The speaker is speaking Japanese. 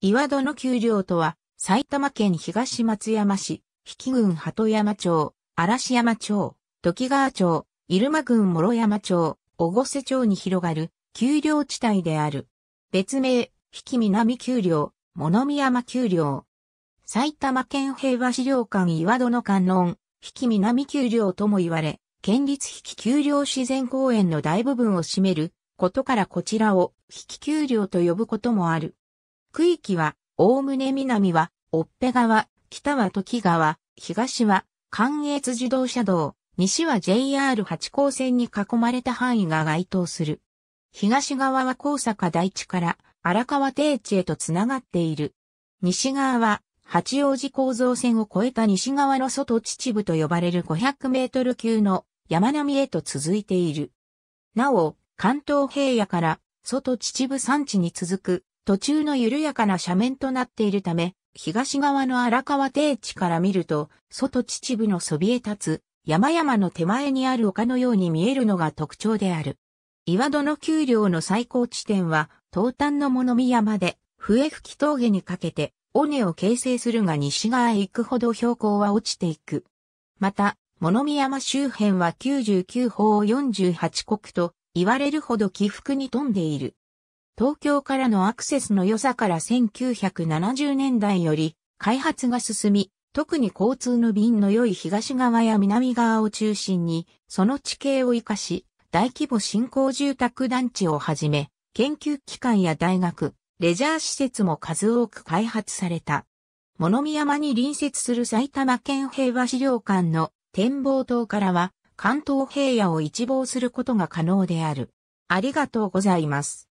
岩戸の丘陵とは、埼玉県東松山市、比企郡鳩山町、嵐山町、時川町、入間郡諸山町、小瀬町に広がる、丘陵地帯である。別名、比企南丘陵、物見山丘陵。埼玉県平和資料館岩戸の観音、比企南丘陵とも言われ、県立比企丘陵自然公園の大部分を占めることからこちらを比企丘陵と呼ぶこともある。区域は、おおむね南は、おっぺ川、北は時川、東は、関越自動車道、西は JR 八高線に囲まれた範囲が該当する。東側は高坂大地から荒川低地へとつながっている。西側は八王子構造線を越えた西側の外秩父と呼ばれる500メートル級の山並みへと続いている。なお、関東平野から外秩父山地に続く途中の緩やかな斜面となっているため、東側の荒川低地から見ると、外秩父のそびえ立つ、山々の手前にある丘のように見えるのが特徴である。岩戸の丘陵の最高地点は、東端の物見山で、笛吹峠にかけて、尾根を形成するが西側へ行くほど標高は落ちていく。また、物見山周辺は99方48国と言われるほど起伏に富んでいる。東京からのアクセスの良さから1970年代より開発が進み、特に交通の便の良い東側や南側を中心に、その地形を活かし、大規模新興住宅団地をはじめ、研究機関や大学、レジャー施設も数多く開発された。物見山に隣接する埼玉県平和資料館の展望塔からは関東平野を一望することが可能である。ありがとうございます。